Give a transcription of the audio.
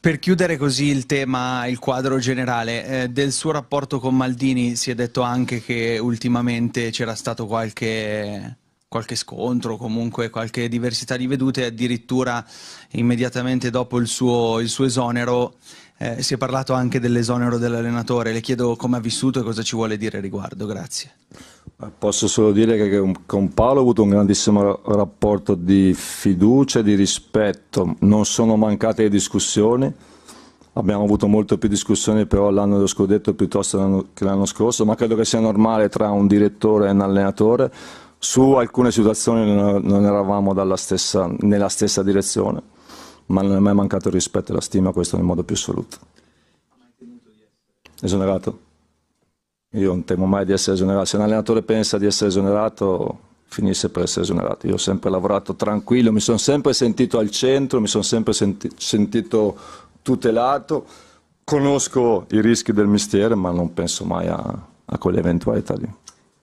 Per chiudere così il tema, il quadro generale, eh, del suo rapporto con Maldini si è detto anche che ultimamente c'era stato qualche, qualche scontro, comunque qualche diversità di vedute, addirittura immediatamente dopo il suo, il suo esonero eh, si è parlato anche dell'esonero dell'allenatore, le chiedo come ha vissuto e cosa ci vuole dire al riguardo, grazie. Posso solo dire che con Paolo ho avuto un grandissimo rapporto di fiducia e di rispetto, non sono mancate le discussioni, abbiamo avuto molto più discussioni però l'anno dello scudetto piuttosto che l'anno scorso, ma credo che sia normale tra un direttore e un allenatore, su alcune situazioni non eravamo stessa, nella stessa direzione ma non è mai mancato il rispetto e la stima, questo nel modo più assoluto. Esonerato? Io non temo mai di essere esonerato. Se un allenatore pensa di essere esonerato, finisce per essere esonerato. Io ho sempre lavorato tranquillo, mi sono sempre sentito al centro, mi sono sempre senti sentito tutelato. Conosco i rischi del mestiere, ma non penso mai a, a quelle eventualità lì.